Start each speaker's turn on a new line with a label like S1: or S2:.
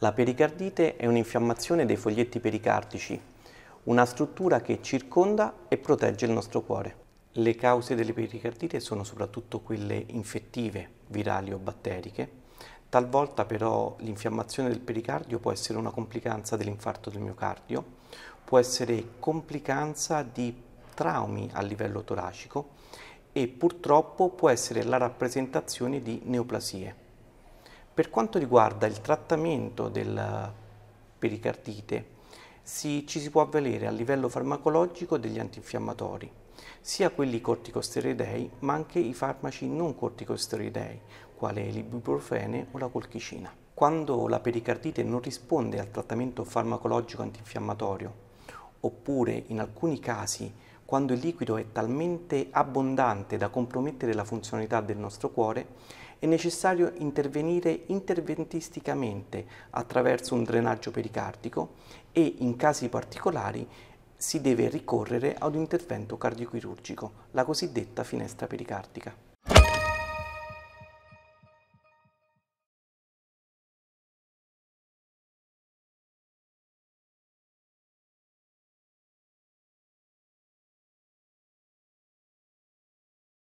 S1: La pericardite è un'infiammazione dei foglietti pericardici, una struttura che circonda e protegge il nostro cuore. Le cause delle pericardite sono soprattutto quelle infettive, virali o batteriche. Talvolta però l'infiammazione del pericardio può essere una complicanza dell'infarto del miocardio, può essere complicanza di traumi a livello toracico e purtroppo può essere la rappresentazione di neoplasie. Per quanto riguarda il trattamento della pericardite, si, ci si può avvalere a livello farmacologico degli antinfiammatori, sia quelli corticosteroidei ma anche i farmaci non corticosteroidei, quale l'ibuprofene o la colchicina. Quando la pericardite non risponde al trattamento farmacologico antinfiammatorio, oppure in alcuni casi quando il liquido è talmente abbondante da compromettere la funzionalità del nostro cuore, è necessario intervenire interventisticamente attraverso un drenaggio pericardico e in casi particolari si deve ricorrere ad un intervento cardiochirurgico, la cosiddetta finestra pericardica.